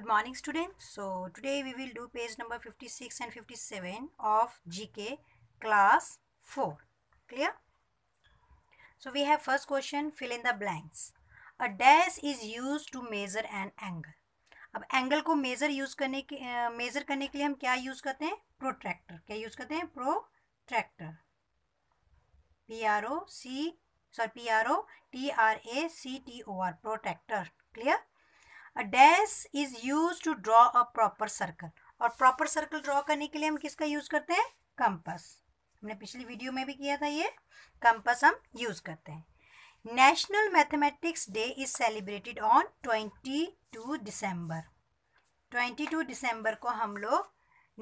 good morning students so today we will do page number 56 and 57 of gk class 4 clear so we have first question fill in the blanks a dash is used to measure an angle अब angle को measure use करने के measure करने के लिए हम क्या use करते हैं प्रोट्रैक्टर क्या यूज़ करते हैं protractor P R O C sorry P R O T R A C T O R protractor clear a dash is use to draw a proper circle और प्रॉपर सर्कल ड्रॉ करने के लिए हम किसका use करते हैं compass हमने पिछली वीडियो में भी किया था ये कंपस हम यूज करते हैं national mathematics day is celebrated on twenty two December twenty two दिसंबर को हम लोग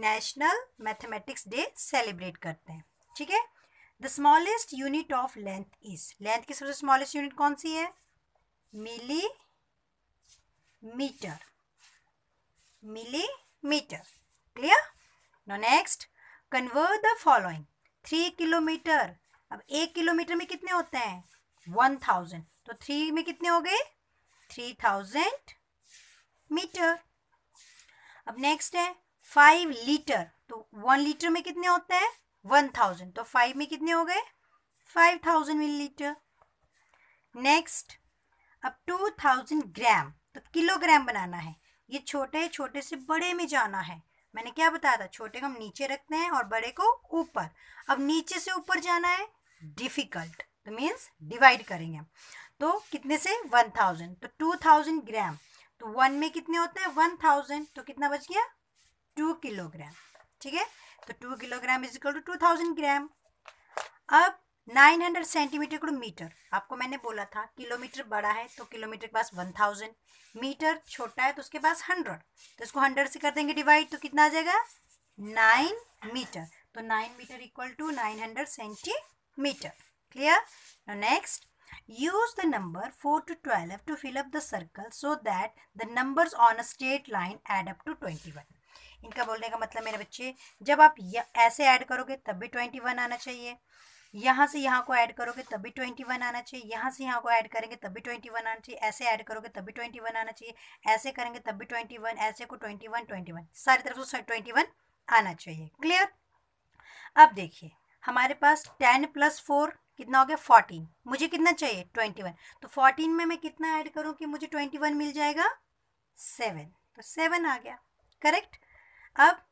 नेशनल मैथमेटिक्स डे सेलिब्रेट करते हैं ठीक है the smallest unit of length is length की सबसे स्मॉलेस्ट यूनिट कौन सी है millimetre metre clear no next convert the following three kilometre अब एक किलोमीटर में कितने होते हैं वन थाउजेंड तो थ्री में कितने हो गए थ्री थाउजेंड मीटर अब नेक्स्ट है फाइव लीटर तो वन लीटर में कितने होते हैं वन थाउजेंड तो फाइव में कितने हो गए five thousand millilitre next अब टू थाउजेंड ग्राम तो किलोग्राम बनाना है ये छोटे छोटे से बड़े में जाना है मैंने क्या बताया था छोटे को हम नीचे रखते हैं और बड़े को ऊपर अब नीचे से ऊपर जाना है डिफिकल्ट तो मीन्स डिवाइड करेंगे तो कितने से वन थाउजेंड तो टू थाउजेंड ग्राम तो वन में कितने होते हैं वन थाउजेंड तो कितना बच गया टू किलोग्राम ठीक है तो two kilogram is equal to two thousand gram अब नाइन हंड्रेड सेंटीमीटर गुड़ मीटर आपको मैंने बोला था किलोमीटर बड़ा है तो किलोमीटर के पास वन थाउजेंड मीटर छोटा है तो उसके पास हंड्रेड तो इसको हंड्रेड से कर देंगे डिवाइड तो कितना आ जाएगा नाइन मीटर तो nine metre equal to nine hundred centimetre clear next the number four to twelve to fill up the circle so that the the on a a line add up to twenty one इनका बोलने का मतलब मेरे बच्चे जब आप ऐसे add करोगे तब भी ट्वेंटी वन आना चाहिए यहाँ से यहाँ को ऐड करोगे तभी ट्वेंटी वन आना चाहिए यहाँ से यहाँ को ऐड करेंगे तभी ट्वेंटी वन आना चाहिए ऐसे ऐड करोगे तभी ट्वेंटी वन आना चाहिए ऐसे करेंगे तभी ट्वेंटी वन ऐसे को ट्वेंटी वन ट्वेंटी वन सारी तरफ से ट्वेंटी वन आना चाहिए क्लियर अब देखिए हमारे पास टेन प्लस फोर कितना हो गया फोर्टीन मुझे कितना चाहिए ट्वेंटी वन तो फोर्टीन में मैं कितना ऐड करूँ कि मुझे ट्वेंटी वन मिल जाएगा सेवन तो सेवन आ गया करेक्ट अब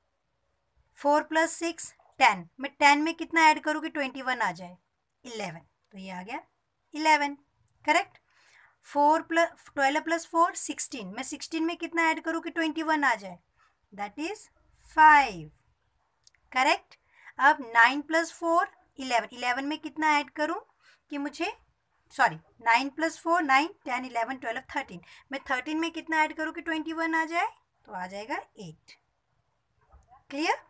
फोर प्लस सिक्स टेन मैं टेन में कितना ऐड करूँगी ट्वेंटी वन आ जाए इलेवन तो ये आ गया eleven correct four plus twelve plus four sixteen मैं सिक्सटीन में कितना ऐड करूँ कि ट्वेंटी वन आ जाए दैट इज़ फाइव करेक्ट अब nine plus four eleven eleven में कितना ऐड करूँ कि मुझे sorry nine plus four nine ten eleven twelve thirteen मैं थर्टीन में कितना ऐड करूँ कि ट्वेंटी वन आ जाए तो आ जाएगा एट क्लियर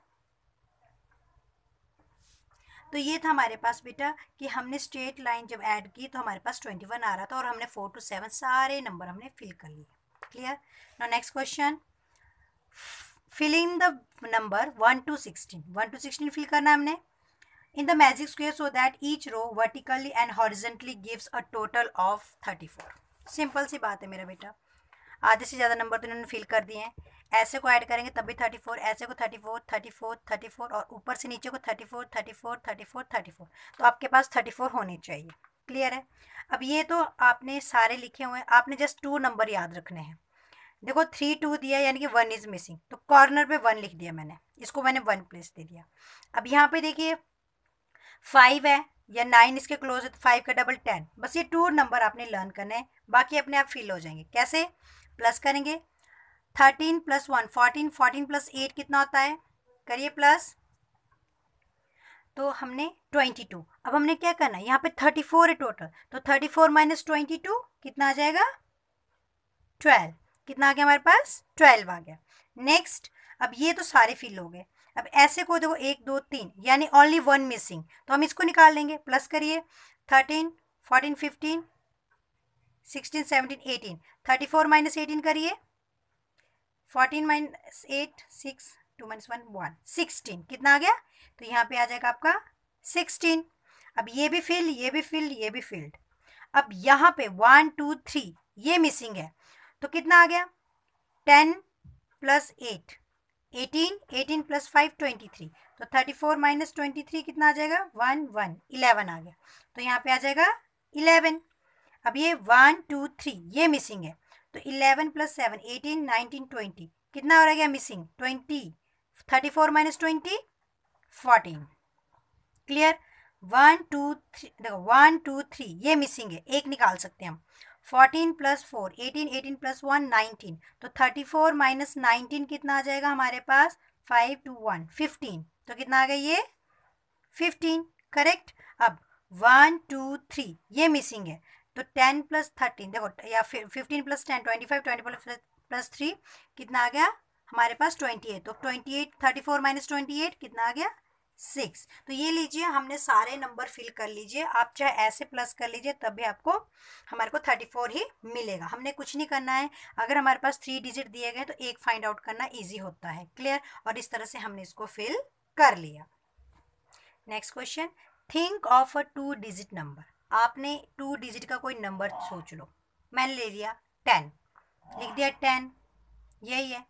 तो ये था हमारे पास बेटा कि हमने स्ट्रेट लाइन जब ऐड की तो हमारे पास ट्वेंटी वन आ रहा था और हमने फोर टू सेवन सारे नंबर हमने फिल कर लिए क्लियर ना next question filling the number one to sixteen one to sixteen fill करना हमने in the magic square that that row vertically and and horizontally a total of thirty four simple सी बात है मेरा बेटा आधे से ज़्यादा नंबर तो इन्होंने फिल कर दिए हैं ऐसे को ऐड करेंगे तब भी थर्टी फोर ऐसे को thirty four thirty four thirty four और ऊपर से नीचे को thirty four thirty four thirty four thirty four तो आपके पास थर्टी फोर होने चाहिए क्लियर है अब ये तो आपने सारे लिखे हुए हैं आपने जस्ट टू नंबर याद रखने हैं देखो थ्री टू दिया यानी कि वन इज़ मिसिंग तो कॉर्नर पर वन लिख दिया मैंने इसको मैंने वन प्लेस दे दिया अब यहाँ पे देखिए फाइव है या नाइन इसके क्लोज है तो फाइव का डबल टेन बस ये टू नंबर आपने लर्न करने हैं बाकी अपने आप फिल हो जाएंगे कैसे प्लस करेंगे thirteen plus one fourteen fourteen plus eight कितना होता है करिए प्लस तो हमने ट्वेंटी टू अब हमने क्या करना है यहाँ पे थर्टी फोर है टोटल तो thirty four minus twenty two कितना आ जाएगा ट्वेल्व कितना आ गया हमारे पास ट्वेल्व आ गया नेक्स्ट अब ये तो सारे फिल हो गए अब ऐसे को देखो एक दो तीन यानी ओनली वन मिसिंग तो हम इसको निकाल लेंगे प्लस करिए thirteen fourteen fifteen sixteen seventeen eighteen thirty four minus eighteen करिए fourteen minus eight six two minus one one sixteen कितना आ गया तो यहाँ पे आ जाएगा आपका सिक्सटीन अब ये भी फील्ड ये भी फील्ड ये भी फील्ड अब यहाँ पे वन टू थ्री ये मिसिंग है तो कितना आ गया ten plus eight eighteen eighteen plus five twenty three तो thirty four minus twenty three कितना आ जाएगा वन वन इलेवन आ गया तो यहाँ पे आ जाएगा इलेवन अब ये वन टू थ्री ये मिसिंग है तो eleven plus seven eighteen nineteen twenty कितना हो रहा गया missing twenty thirty four minus twenty fourteen clear one two three देखो वन टू थ्री ये मिसिंग है एक निकाल सकते हैं हम fourteen plus four eighteen eighteen plus one nineteen तो थर्टी फोर माइनस नाइनटीन कितना आ जाएगा हमारे पास फाइव टू वन फिफ्टीन तो कितना आ गया ये फिफ्टीन करेक्ट अब वन टू थ्री ये मिसिंग है तो टेन प्लस थर्टीन देखो या fifteen plus ten twenty five twenty plus plus three कितना आ गया हमारे पास ट्वेंटी एट तो twenty eight thirty four minus twenty eight कितना आ गया सिक्स तो ये लीजिए हमने सारे नंबर फिल कर लीजिए आप चाहे ऐसे प्लस कर लीजिए तब भी आपको हमारे को थर्टी फोर ही मिलेगा हमने कुछ नहीं करना है अगर हमारे पास थ्री डिजिट दिए गए तो एक फाइंड आउट करना ईजी होता है क्लियर और इस तरह से हमने इसको फिल कर लिया next question think of a two digit number आपने टू डिजिट का कोई नंबर सोच लो मैंने ले लिया टेन लिख दिया टेन यही है